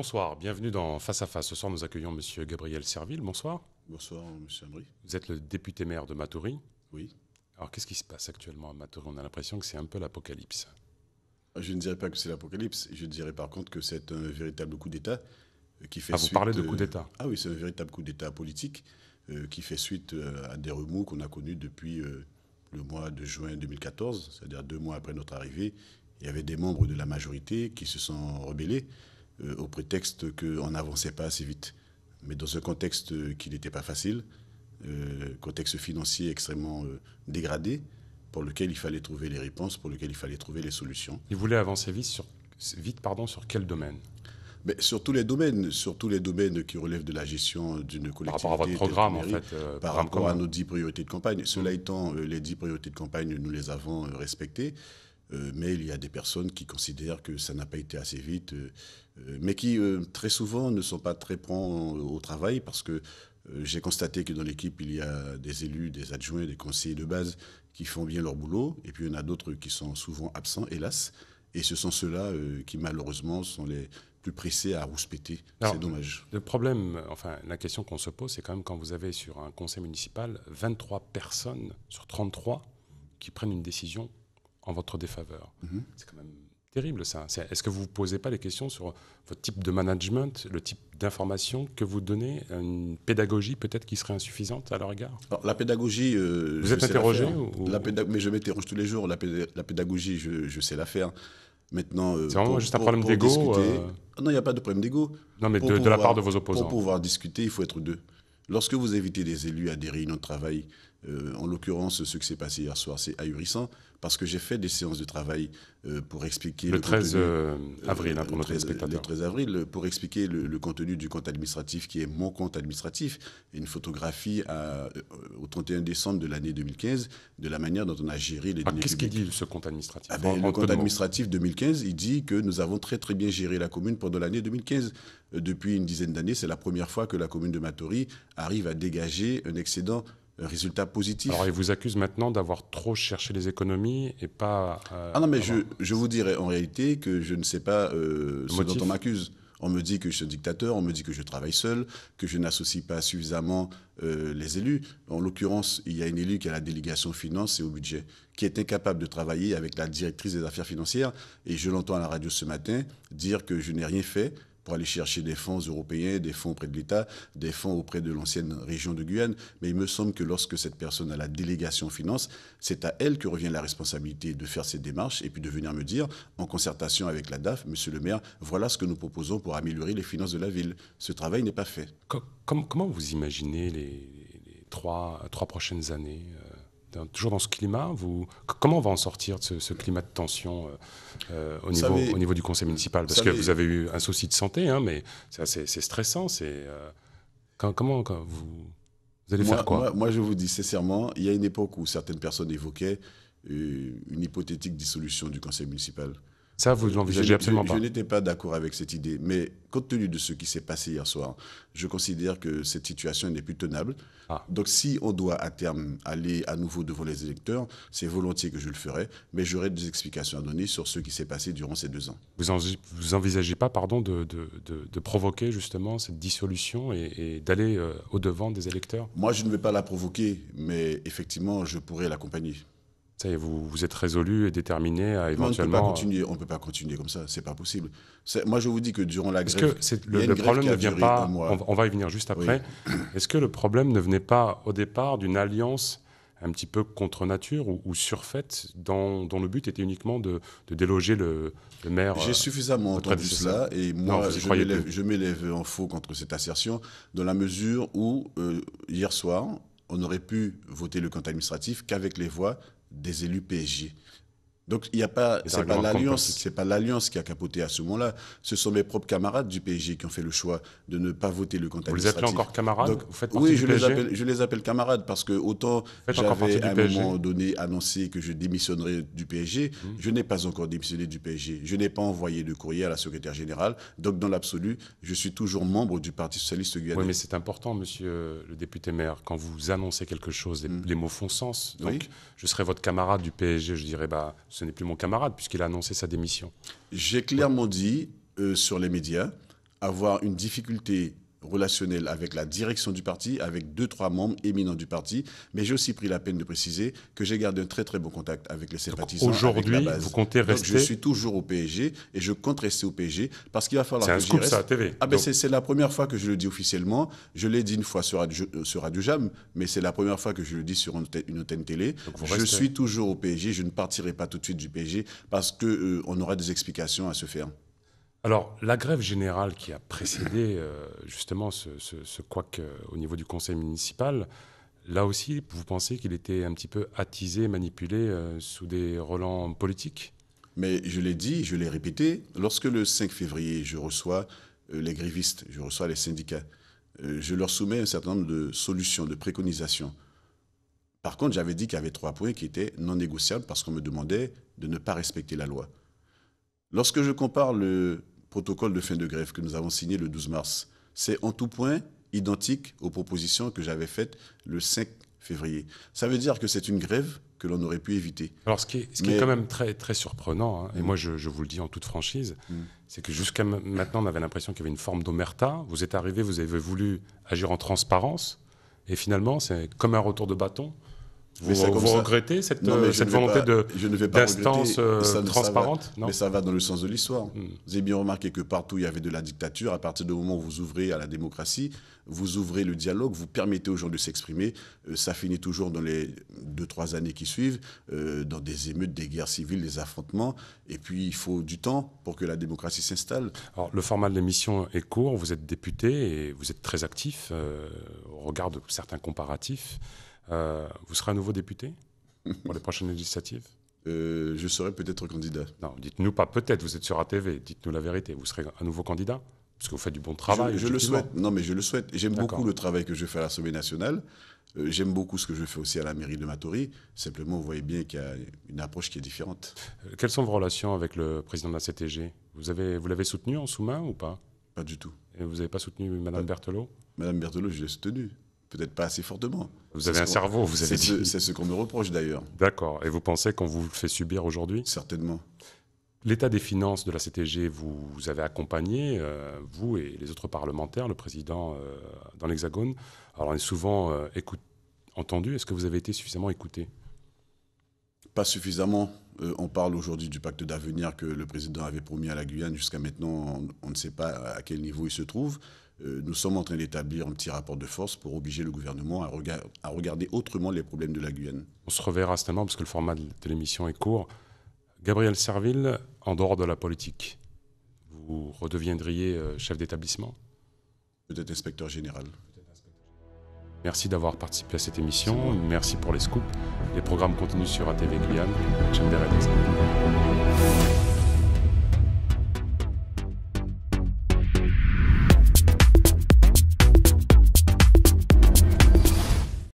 Bonsoir, bienvenue dans Face à Face. Ce soir, nous accueillons Monsieur Gabriel Serville. Bonsoir. Bonsoir, Monsieur Amri. Vous êtes le député maire de Matoury. Oui. Alors, qu'est-ce qui se passe actuellement à Matoury On a l'impression que c'est un peu l'apocalypse. Ah, je ne dirais pas que c'est l'apocalypse. Je dirais par contre que c'est un véritable coup d'État euh, qui fait ah, vous parlez de euh, coup d'État Ah oui, c'est un véritable coup d'État politique euh, qui fait suite à des remous qu'on a connus depuis le mois de juin 2014, c'est-à-dire deux mois après notre arrivée. Il y avait des membres de la majorité qui se sont rebellés euh, au prétexte qu'on n'avançait pas assez vite. Mais dans un contexte qui n'était pas facile, euh, contexte financier extrêmement euh, dégradé, pour lequel il fallait trouver les réponses, pour lequel il fallait trouver les solutions. Il voulait avancer vite sur, vite, pardon, sur quel domaine sur tous les domaines, sur tous les domaines qui relèvent de la gestion d'une collectivité. Par rapport à votre programme, en fait. par rapport à nos dix priorités de campagne. Cela mmh. étant, les dix priorités de campagne, nous les avons respectées. Euh, mais il y a des personnes qui considèrent que ça n'a pas été assez vite, euh, euh, mais qui très souvent ne sont pas très prêts au travail parce que j'ai constaté que dans l'équipe, il y a des élus, des adjoints, des conseillers de base qui font bien leur boulot, et puis il y en a d'autres qui sont souvent absents, hélas. Et ce sont ceux-là qui malheureusement sont les, plus pressés à rouspéter. C'est dommage. Le problème, enfin, la question qu'on se pose, c'est quand même quand vous avez sur un conseil municipal 23 personnes sur 33 qui prennent une décision votre défaveur. Mhm. C'est quand même terrible ça. Est-ce que vous ne vous posez pas les questions sur votre type de management, le type d'information que vous donnez, une pédagogie peut-être qui serait insuffisante à leur égard La pédagogie... Euh, vous êtes interrogé la Mais je m'interroge tous les jours. La, pédagogie, je, sais la faire. Maintenant, euh, c'est vraiment juste un problème d'ego. Euh ah non, il n'y a pas de problème d'ego. Non, mais de, la part de vos opposants. Pour pouvoir discuter, il faut être deux. Lorsque vous invitez des élus à des réunions de travail, euh, en l'occurrence, ce qui s'est passé hier soir, c'est ahurissant, parce que j'ai fait des séances de travail euh, pour expliquer... Le, 13 euh, avril, hein, pour le 13, avril, pour expliquer le, contenu du compte administratif, qui est mon compte administratif, une photographie au 31 décembre de l'année 2015, de la manière dont on a géré les ah, Qu'est-ce qu'il dit, ce compte administratif ah ben, Le compte administratif 2015, il dit que nous avons très très bien géré la commune pendant l'année 2015. Depuis une dizaine d'années, c'est la première fois que la commune de Matori arrive à dégager un excédent un résultat positif. Alors, il vous accuse maintenant d'avoir trop cherché les économies et pas. Euh, ah non, mais je, je, vous dirais en réalité que je ne sais pas euh, ce dont on m'accuse. On me dit que je suis un dictateur, on me dit que je travaille seul, que je n'associe pas suffisamment euh, les élus. En l'occurrence, il y a une élue qui a la délégation finance et au budget, qui est incapable de travailler avec la directrice des affaires financières. Et je l'entends à la radio ce matin dire que je n'ai rien fait, pour aller chercher des fonds européens, des fonds auprès de l'État, des fonds auprès de l'ancienne région de Guyane. Mais il me semble que lorsque cette personne a la délégation finance, c'est à elle que revient la responsabilité de faire ces démarches et puis de venir me dire, en concertation avec la DAF, Monsieur le maire, voilà ce que nous proposons pour améliorer les finances de la ville. Ce travail n'est pas fait. Comment vous imaginez les, trois prochaines années euh, toujours dans ce climat vous, Comment on va en sortir de ce, climat de tension euh, euh, au, niveau, du conseil municipal Parce que vous avez eu un souci de santé, hein, mais c'est stressant. Euh, comment vous, allez faire quoi moi, je vous dis sincèrement, il y a une époque où certaines personnes évoquaient une hypothétique dissolution du conseil municipal. Ça, vous l'envisagez absolument pas. Je n'étais pas d'accord avec cette idée, mais compte tenu de ce qui s'est passé hier soir, je considère que cette situation n'est plus tenable. Ah. Donc, si on doit à terme aller à nouveau devant les électeurs, c'est volontiers que je le ferai, mais j'aurai des explications à donner sur ce qui s'est passé durant ces deux ans. Vous, envisagez pas, pardon, de, provoquer justement cette dissolution et, d'aller euh, au devant des électeurs Moi, je ne vais pas la provoquer, mais effectivement, je pourrais l'accompagner. Vous, êtes résolu et déterminé à éventuellement. Euh, on ne peut pas continuer. comme ça. C'est pas possible. Moi, je vous dis que durant la grève, que le, problème ne vient pas. On, on, va y venir juste après. Est-ce que le problème ne venait pas au départ d'une alliance un petit peu contre nature ou, surfaite, dont, le but était uniquement de, déloger le, maire. J'ai euh, suffisamment entendu cela et moi je m'élève en faux contre cette assertion dans la mesure où euh, hier soir on aurait pu voter le compte administratif qu'avec les voix des élus PSG. Donc il n'y a pas, pas l'alliance, pas l'alliance qui a capoté à ce moment-là. Ce sont mes propres camarades du PSG qui ont fait le choix de ne pas voter le candidat. Vous les appelez encore camarades Oui, je les appelle, je les appelle camarades parce que autant j'avais à un moment donné annoncé que je démissionnerais du PSG, mmh. je n'ai pas encore démissionné du PSG. Je n'ai pas envoyé de courrier à la secrétaire générale. Donc dans l'absolu, je suis toujours membre du Parti socialiste Oui, mais c'est important, Monsieur le député maire, quand vous annoncez quelque chose, les, mmh. mots font sens. Donc je serai votre camarade du PSG, je dirais bah ce n'est plus mon camarade, puisqu'il a annoncé sa démission. J'ai clairement dit euh, sur les médias avoir une difficulté relationnel avec la direction du parti, avec deux, trois membres éminents du parti. Mais j'ai aussi pris la peine de préciser que j'ai gardé un très, très bon contact avec les sympathisants. Aujourd'hui, vous comptez rester Je suis toujours au PSG et je compte rester au PSG parce qu'il va falloir que un scoop, ça, à TV. Ah, ben, c'est la première fois que je le dis officiellement. Je l'ai dit une fois sur Radio, euh, Jam, mais c'est la première fois que je le dis sur une, une antenne télé. Je suis toujours au PSG. Je ne partirai pas tout de suite du PSG parce qu'on euh, on aura des explications à se faire. Alors, la grève générale qui a précédé euh, justement ce, ce, euh, au niveau du conseil municipal, là aussi, vous pensez qu'il était un petit peu attisé, manipulé euh, sous des relents politiques Mais je l'ai dit, je l'ai répété, lorsque le 5 février, je reçois les grévistes, je reçois les syndicats, je leur soumets un certain nombre de solutions, de préconisations. Par contre, j'avais dit qu'il y avait trois points qui étaient non négociables parce qu'on me demandait de ne pas respecter la loi. Lorsque je compare le protocole de fin de grève que nous avons signé le 12 mars, c'est en tout point identique aux propositions que j'avais faites le 5 février. Ça veut dire que c'est une grève que l'on aurait pu éviter. Alors, ce qui est, quand même très, très surprenant, hein, et mm. moi je, vous le dis en toute franchise, mm. c'est que jusqu'à maintenant, on avait l'impression qu'il y avait une forme d'omerta. Vous êtes arrivé, vous avez voulu agir en transparence, et finalement, c'est comme un retour de bâton. Vous, regrettez cette, volonté d'instance euh, transparente Mais ça va dans le sens de l'histoire. Hmm. Vous avez bien remarqué que partout il y avait de la dictature, à partir du moment où vous ouvrez à la démocratie, vous ouvrez le dialogue, vous permettez aux gens de s'exprimer, euh, ça finit toujours dans les deux, trois années qui suivent, euh, dans des émeutes, des guerres civiles, des affrontements, et puis il faut du temps pour que la démocratie s'installe. Alors le format de l'émission est court, vous êtes député et vous êtes très actif, au regard de certains comparatifs. Euh, vous serez un nouveau député pour les prochaines législatives euh, Je serai peut-être candidat. Non, dites-nous pas peut-être, vous êtes sur ATV, dites-nous la vérité. Vous serez un nouveau candidat Parce que vous faites du bon travail. Je, le souhaite, non mais je le souhaite. J'aime beaucoup le travail que je fais à l'Assemblée nationale. Euh, j'aime beaucoup ce que je fais aussi à la mairie de Matori. Simplement, vous voyez bien qu'il y a une approche qui est différente. Quelles sont vos relations avec le président de la CTG Vous l'avez vous soutenu en sous-main ou pas Pas du tout. Et vous n'avez pas soutenu Madame Berthelot Madame Berthelot, je l'ai soutenue peut-être pas assez fortement. Vous avez un cerveau, vous avez dit. C'est ce qu'on me reproche d'ailleurs. D'accord. Et vous pensez qu'on vous le fait subir aujourd'hui Certainement. L'état des finances de la CTG, vous, avez accompagné, euh, vous et les autres parlementaires, le président euh, dans l'Hexagone. Alors, on est souvent euh, entendu. Est-ce que vous avez été suffisamment écouté Pas suffisamment. on parle aujourd'hui du pacte d'avenir que le président avait promis à la Guyane. Jusqu'à maintenant, on ne sait pas à quel niveau il se trouve. Euh, nous sommes en train d'établir un petit rapport de force pour obliger le gouvernement à, regarder autrement les problèmes de la Guyane. On se reverra certainement parce que le format de l'émission est court. Gabriel Serville, en dehors de la politique, vous redeviendriez euh, chef d'établissement Peut-être inspecteur général. Merci d'avoir participé à cette émission. Merci pour les scoops. Les programmes continuent sur ATV Guyane, J'aime bien.